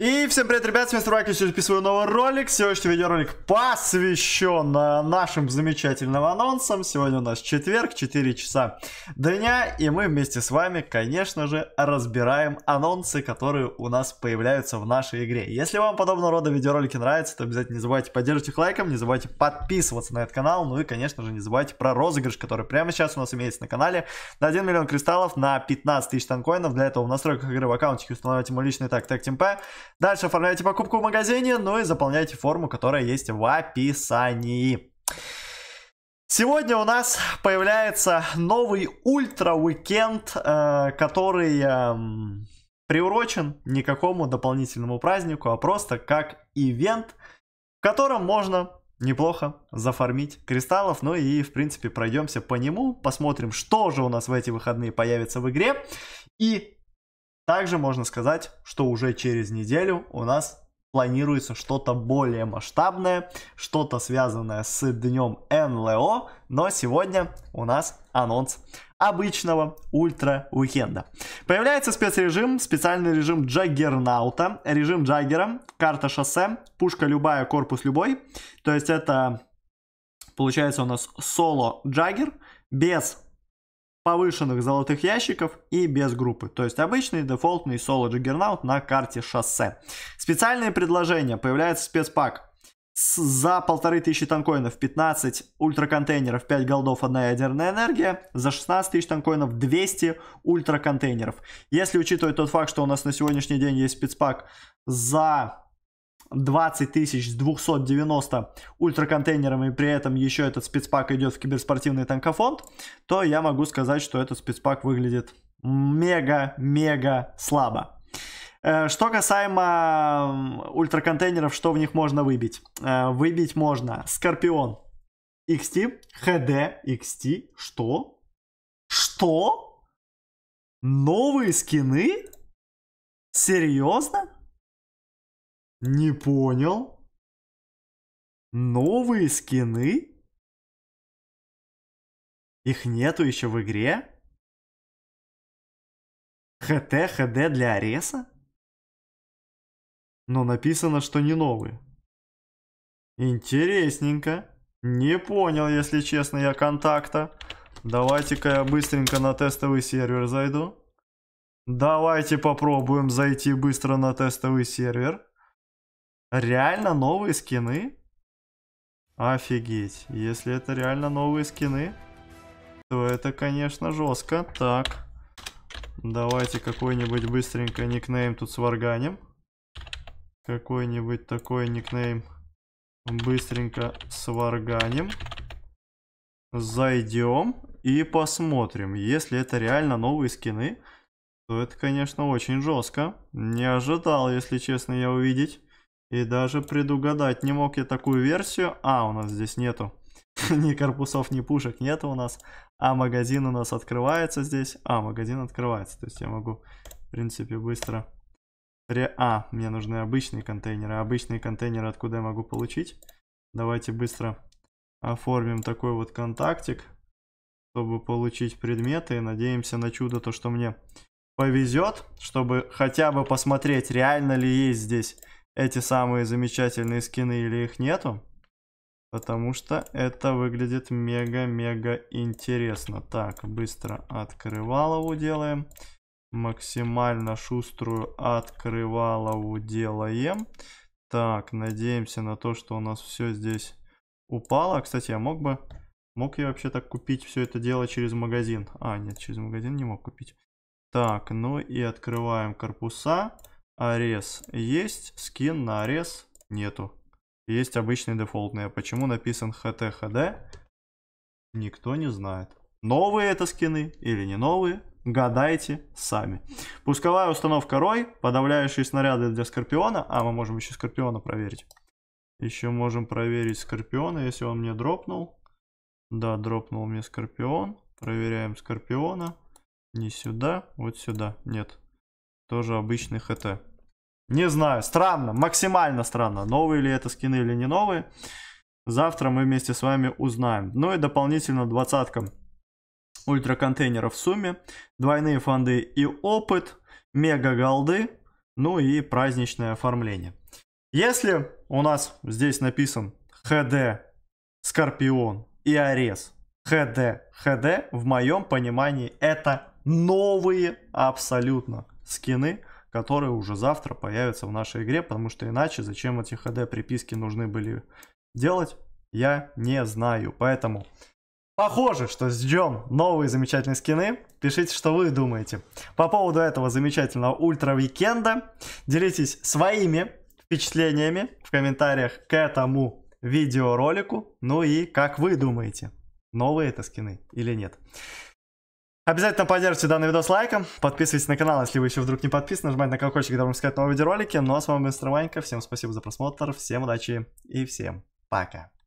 И всем привет, ребят, с вами Сурайкл, сегодня записываю новый ролик. Сегодняшний видеоролик посвящен э, нашим замечательным анонсам. Сегодня у нас четверг, 4 часа дня, и мы вместе с вами, конечно же, разбираем анонсы, которые у нас появляются в нашей игре. Если вам подобного рода видеоролики нравятся, то обязательно не забывайте поддерживать их лайком, не забывайте подписываться на этот канал, ну и, конечно же, не забывайте про розыгрыш, который прямо сейчас у нас имеется на канале, на 1 миллион кристаллов, на 15 тысяч танкоинов. Для этого в настройках игры в аккаунте устанавливайте мой личный так, так, темпе. Дальше оформляйте покупку в магазине, ну и заполняйте форму, которая есть в описании. Сегодня у нас появляется новый ультра-уикенд, э, который эм, приурочен не к какому дополнительному празднику, а просто как ивент, в котором можно неплохо зафармить кристаллов. Ну и, в принципе, пройдемся по нему, посмотрим, что же у нас в эти выходные появится в игре. И также можно сказать, что уже через неделю у нас планируется что-то более масштабное, что-то связанное с днем НЛО, но сегодня у нас анонс обычного ультра-уикенда. Появляется спецрежим, специальный режим Джаггернаута, режим Джаггера, карта шоссе, пушка любая, корпус любой, то есть это получается у нас соло Джаггер без повышенных золотых ящиков и без группы. То есть обычный дефолтный соло джиггернаут на карте шоссе. Специальные предложения. Появляется спецпак за полторы тысячи танкоинов 15 ультраконтейнеров, 5 голдов, 1 ядерная энергия. За 16 тысяч танкоинов 200 ультраконтейнеров. Если учитывать тот факт, что у нас на сегодняшний день есть спецпак за 20 тысяч с 290 ультраконтейнерами, при этом еще этот спецпак идет в киберспортивный танкофонд, то я могу сказать, что этот спецпак выглядит мега-мега слабо. Э, что касаемо ультраконтейнеров, что в них можно выбить? Э, выбить можно Скорпион XT, HD XT, что? Что? Новые скины? Серьезно? Не понял. Новые скины? Их нету еще в игре? ХТ, ХД для Ареса? Но написано, что не новые. Интересненько. Не понял, если честно, я контакта. Давайте-ка я быстренько на тестовый сервер зайду. Давайте попробуем зайти быстро на тестовый сервер. Реально новые скины? Офигеть. Если это реально новые скины, то это, конечно, жестко. Так. Давайте какой-нибудь быстренько никнейм тут сварганим. Какой-нибудь такой никнейм быстренько сварганим. Зайдем и посмотрим. Если это реально новые скины, то это, конечно, очень жестко. Не ожидал, если честно, я увидеть. И даже предугадать не мог я такую версию. А, у нас здесь нету ни корпусов, ни пушек нету у нас. А магазин у нас открывается здесь. А, магазин открывается. То есть я могу, в принципе, быстро... Ре... А, мне нужны обычные контейнеры. Обычные контейнеры откуда я могу получить? Давайте быстро оформим такой вот контактик, чтобы получить предметы. И надеемся на чудо, то что мне повезет, чтобы хотя бы посмотреть, реально ли есть здесь эти самые замечательные скины или их нету. Потому что это выглядит мега-мега интересно. Так, быстро открывалову делаем. Максимально шуструю открывалову делаем. Так, надеемся на то, что у нас все здесь упало. Кстати, я мог бы... Мог я вообще так купить все это дело через магазин? А, нет, через магазин не мог купить. Так, ну и открываем корпуса. Корпуса. Арес есть, скин на арес нету. Есть обычные дефолтные. Почему написан HTHD? Никто не знает. Новые это скины или не новые? Гадайте сами. Пусковая установка Рой, подавляющие снаряды для Скорпиона. А, мы можем еще Скорпиона проверить. Еще можем проверить Скорпиона, если он мне дропнул. Да, дропнул мне Скорпион. Проверяем Скорпиона. Не сюда, вот сюда. Нет, тоже обычный ХТ. Не знаю, странно, максимально странно, новые ли это скины или не новые. Завтра мы вместе с вами узнаем. Ну и дополнительно двадцатка ультраконтейнеров в сумме, двойные фонды и опыт, мега голды, ну и праздничное оформление. Если у нас здесь написан ХД, Скорпион и Арес, ХД, ХД, в моем понимании это новые абсолютно скины, которые уже завтра появятся в нашей игре, потому что иначе зачем эти хд приписки нужны были делать, я не знаю. Поэтому похоже, что ждем новые замечательные скины. Пишите, что вы думаете. По поводу этого замечательного ультра-викенда. Делитесь своими впечатлениями в комментариях к этому видеоролику. Ну и как вы думаете, новые это скины или нет. Обязательно поддержите данный видос лайком, подписывайтесь на канал, если вы еще вдруг не подписаны, нажимайте на колокольчик, чтобы искать новые видеоролики. Ну а с вами Мистер Ванька, всем спасибо за просмотр, всем удачи и всем пока.